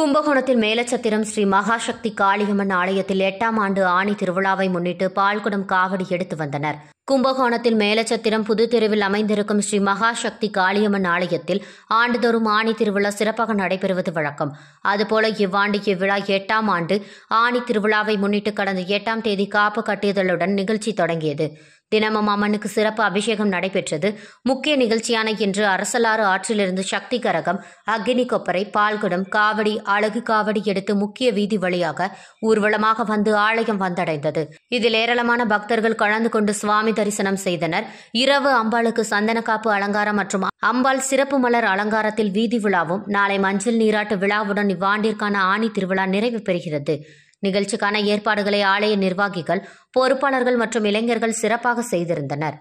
கும்பகோணத்தில் மேலச்சத்திரம் ஸ்ரீ மகாசக்தி காளியம்மன் ஆலயத்தில் எட்டாம் ஆண்டு ஆணி திருவிழாவை முன்னிட்டு பால்குடம் காவடி எடுத்து வந்தனர் கும்பகோணத்தில் மேலச்சத்திரம் புது தெருவில் அமைந்திருக்கும் ஸ்ரீ மகாசக்தி காளியம்மன் ஆலயத்தில் ஆண்டுதோறும் ஆணி திருவிழா சிறப்பாக நடைபெறுவது வழக்கம் அதுபோல இவ்வாண்டு இவ்விழா எட்டாம் ஆண்டு ஆணி திருவிழாவை முன்னிட்டு கடந்த எட்டாம் தேதி காப்பு கட்டியதலுடன் நிகழ்ச்சி தொடங்கியது தினமும் அம்மனுக்கு சிறப்பு அபிஷேகம் நடைபெற்றது முக்கிய நிகழ்ச்சியான இன்று அரசலாறு ஆற்றிலிருந்து சக்தி கரகம் அக்னி கொப்பரை பால்குடம் காவடி அழகு காவடி எடுத்து முக்கிய வீதி வழியாக ஊர்வலமாக வந்து ஆலயம் வந்தடைந்தது இதில் ஏராளமான பக்தர்கள் கலந்து கொண்டு சுவாமி தரிசனம் செய்தனர் இரவு அம்பாளுக்கு சந்தன காப்பு அலங்காரம் மற்றும் அம்பாள் சிறப்பு மலர் அலங்காரத்தில் வீதி விழாவும் நாளை மஞ்சள் நீராட்டு விழாவுடன் இவ்வாண்டிற்கான ஆணி திருவிழா நிறைவு பெறுகிறது நிகழ்ச்சிக்கான ஏற்பாடுகளை ஆலய நிர்வாகிகள் பொறுப்பாளர்கள் மற்றும் இளைஞர்கள் சிறப்பாக செய்திருந்தனர்